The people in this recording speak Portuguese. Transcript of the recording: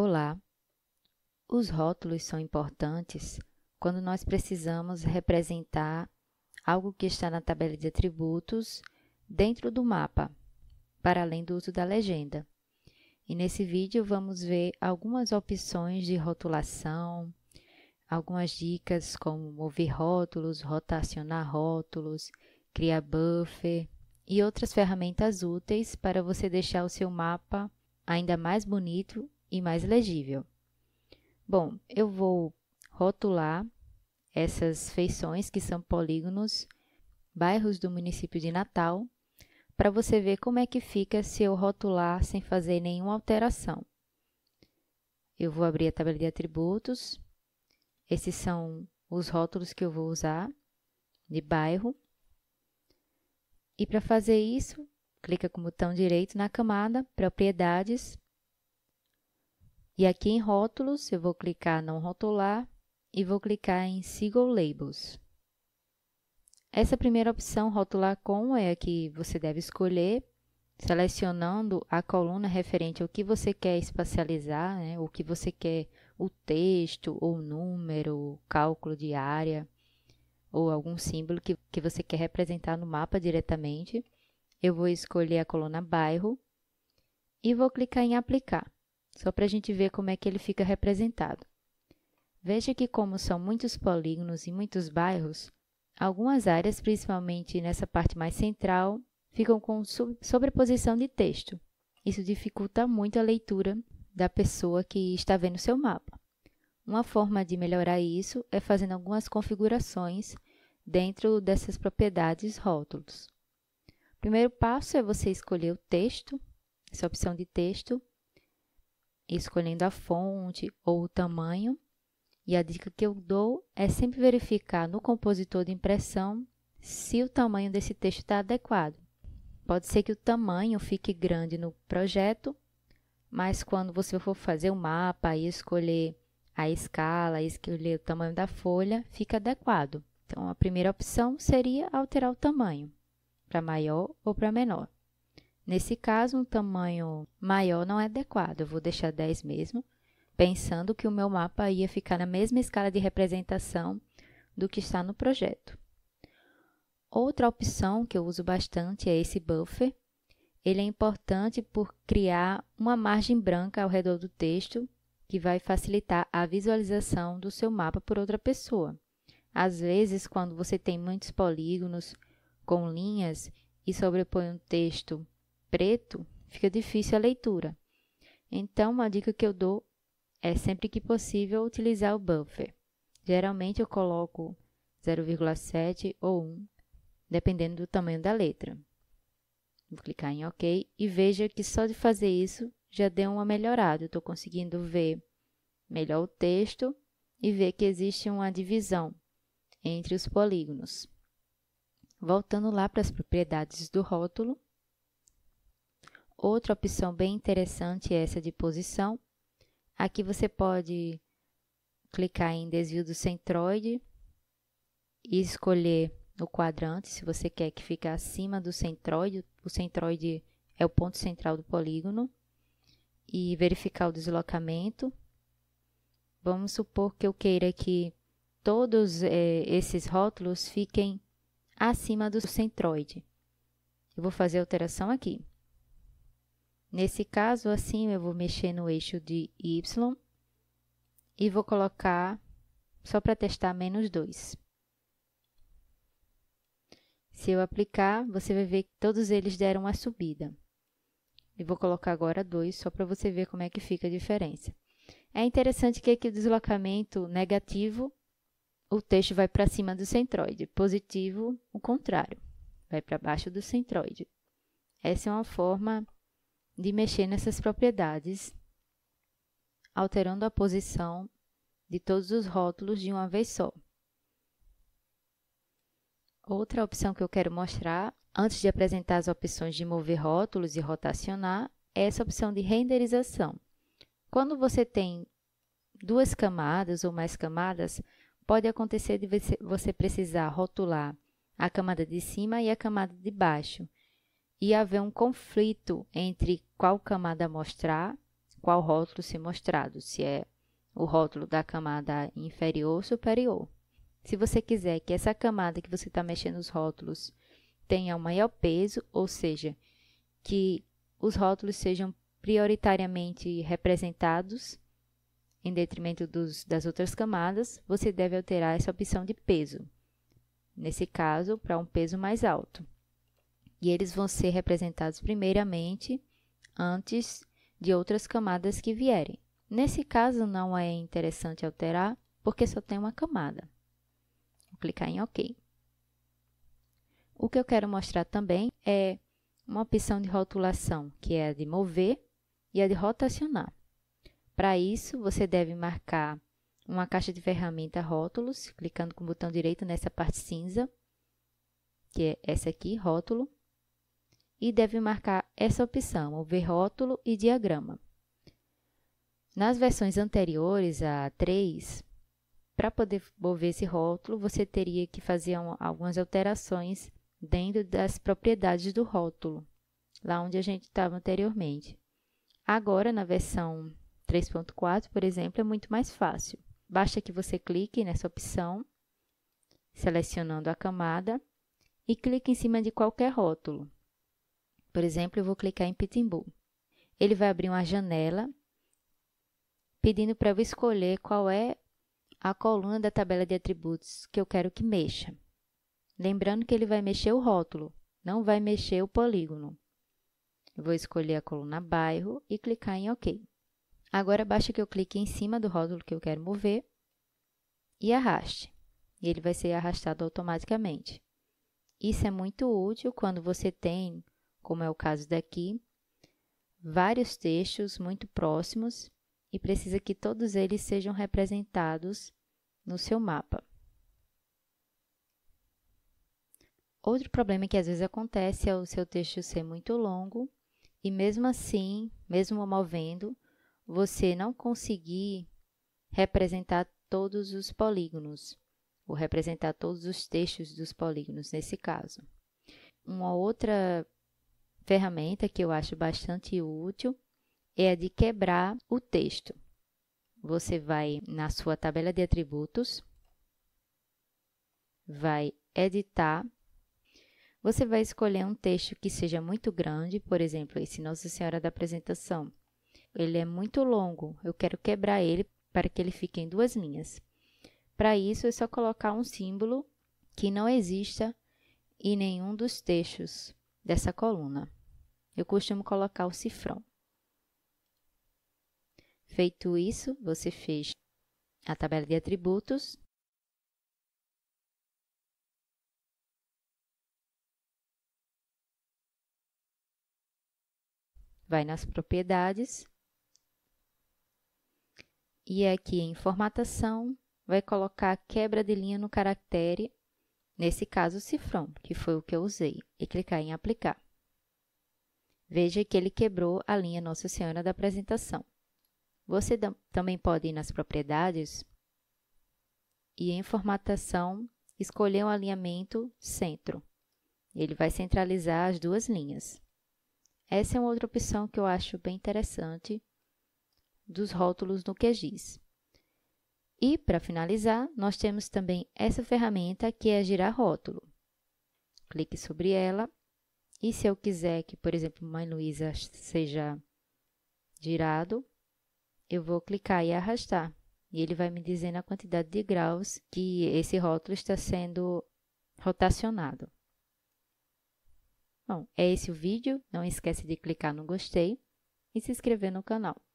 Olá! Os rótulos são importantes quando nós precisamos representar algo que está na tabela de atributos dentro do mapa, para além do uso da legenda. E nesse vídeo vamos ver algumas opções de rotulação, algumas dicas como mover rótulos, rotacionar rótulos, criar buffer e outras ferramentas úteis para você deixar o seu mapa ainda mais bonito e mais legível. Bom, eu vou rotular essas feições que são polígonos, bairros do município de Natal, para você ver como é que fica se eu rotular sem fazer nenhuma alteração. Eu vou abrir a tabela de atributos. Esses são os rótulos que eu vou usar de bairro. E para fazer isso, clica com o botão direito na camada Propriedades e aqui em rótulos, eu vou clicar não rotular e vou clicar em Single Labels. Essa primeira opção, rotular com, é a que você deve escolher, selecionando a coluna referente ao que você quer espacializar, né, o que você quer, o texto, ou número, cálculo de área, ou algum símbolo que, que você quer representar no mapa diretamente. Eu vou escolher a coluna bairro e vou clicar em aplicar só para a gente ver como é que ele fica representado. Veja que, como são muitos polígonos e muitos bairros, algumas áreas, principalmente nessa parte mais central, ficam com sobreposição de texto. Isso dificulta muito a leitura da pessoa que está vendo seu mapa. Uma forma de melhorar isso é fazendo algumas configurações dentro dessas propriedades rótulos. O primeiro passo é você escolher o texto, essa opção de texto, escolhendo a fonte ou o tamanho. E a dica que eu dou é sempre verificar no compositor de impressão se o tamanho desse texto está adequado. Pode ser que o tamanho fique grande no projeto, mas quando você for fazer o um mapa e escolher a escala, escolher o tamanho da folha, fica adequado. Então, a primeira opção seria alterar o tamanho para maior ou para menor. Nesse caso, um tamanho maior não é adequado, eu vou deixar 10 mesmo, pensando que o meu mapa ia ficar na mesma escala de representação do que está no projeto. Outra opção que eu uso bastante é esse buffer. Ele é importante por criar uma margem branca ao redor do texto que vai facilitar a visualização do seu mapa por outra pessoa. Às vezes, quando você tem muitos polígonos com linhas e sobrepõe um texto preto, fica difícil a leitura. Então, uma dica que eu dou é sempre que possível utilizar o buffer. Geralmente eu coloco 0,7 ou 1, dependendo do tamanho da letra. Vou clicar em OK e veja que só de fazer isso já deu uma melhorada. Estou conseguindo ver melhor o texto e ver que existe uma divisão entre os polígonos. Voltando lá para as propriedades do rótulo, Outra opção bem interessante é essa de posição. Aqui você pode clicar em desvio do centroide e escolher no quadrante se você quer que fique acima do centroide. O centroide é o ponto central do polígono e verificar o deslocamento. Vamos supor que eu queira que todos eh, esses rótulos fiquem acima do centroide. Eu vou fazer a alteração aqui. Nesse caso, assim, eu vou mexer no eixo de Y e vou colocar, só para testar, menos 2. Se eu aplicar, você vai ver que todos eles deram uma subida. E vou colocar agora 2, só para você ver como é que fica a diferença. É interessante que aqui o deslocamento negativo, o texto vai para cima do centroide. Positivo, o contrário, vai para baixo do centroide. Essa é uma forma de mexer nessas propriedades, alterando a posição de todos os rótulos de uma vez só. Outra opção que eu quero mostrar, antes de apresentar as opções de mover rótulos e rotacionar, é essa opção de renderização. Quando você tem duas camadas ou mais camadas, pode acontecer de você precisar rotular a camada de cima e a camada de baixo e haver um conflito entre qual camada mostrar, qual rótulo ser mostrado, se é o rótulo da camada inferior ou superior. Se você quiser que essa camada que você está mexendo os rótulos tenha o um maior peso, ou seja, que os rótulos sejam prioritariamente representados em detrimento dos, das outras camadas, você deve alterar essa opção de peso. Nesse caso, para um peso mais alto e eles vão ser representados primeiramente antes de outras camadas que vierem. Nesse caso, não é interessante alterar, porque só tem uma camada. Vou clicar em OK. O que eu quero mostrar também é uma opção de rotulação, que é a de mover e a de rotacionar. Para isso, você deve marcar uma caixa de ferramenta rótulos, clicando com o botão direito nessa parte cinza, que é essa aqui, rótulo, e deve marcar essa opção ou ver rótulo e diagrama. Nas versões anteriores a 3, para poder mover esse rótulo, você teria que fazer algumas alterações dentro das propriedades do rótulo, lá onde a gente estava anteriormente. Agora, na versão 3.4, por exemplo, é muito mais fácil. Basta que você clique nessa opção, selecionando a camada, e clique em cima de qualquer rótulo. Por exemplo, eu vou clicar em Pitimbu. Ele vai abrir uma janela pedindo para eu escolher qual é a coluna da tabela de atributos que eu quero que mexa. Lembrando que ele vai mexer o rótulo, não vai mexer o polígono. Eu vou escolher a coluna bairro e clicar em OK. Agora basta que eu clique em cima do rótulo que eu quero mover e arraste. ele vai ser arrastado automaticamente. Isso é muito útil quando você tem como é o caso daqui, vários textos muito próximos e precisa que todos eles sejam representados no seu mapa. Outro problema que às vezes acontece é o seu texto ser muito longo e mesmo assim, mesmo movendo, você não conseguir representar todos os polígonos, ou representar todos os textos dos polígonos nesse caso. Uma outra ferramenta que eu acho bastante útil é a de quebrar o texto. Você vai na sua tabela de atributos, vai editar, você vai escolher um texto que seja muito grande, por exemplo, esse Nossa Senhora da Apresentação. Ele é muito longo, eu quero quebrar ele para que ele fique em duas linhas. Para isso, é só colocar um símbolo que não exista em nenhum dos textos dessa coluna. Eu costumo colocar o cifrão. Feito isso, você fez a tabela de atributos. Vai nas propriedades. E aqui em formatação, vai colocar a quebra de linha no caractere, nesse caso o cifrão, que foi o que eu usei, e clicar em aplicar. Veja que ele quebrou a linha Nossa Senhora da apresentação. Você também pode ir nas propriedades e em formatação escolher um alinhamento centro. Ele vai centralizar as duas linhas. Essa é uma outra opção que eu acho bem interessante dos rótulos no QGIS. E, para finalizar, nós temos também essa ferramenta que é girar rótulo. Clique sobre ela e se eu quiser que, por exemplo, Mãe Luísa seja girado, eu vou clicar e arrastar. E ele vai me dizendo a quantidade de graus que esse rótulo está sendo rotacionado. Bom, é esse o vídeo. Não esquece de clicar no gostei e se inscrever no canal.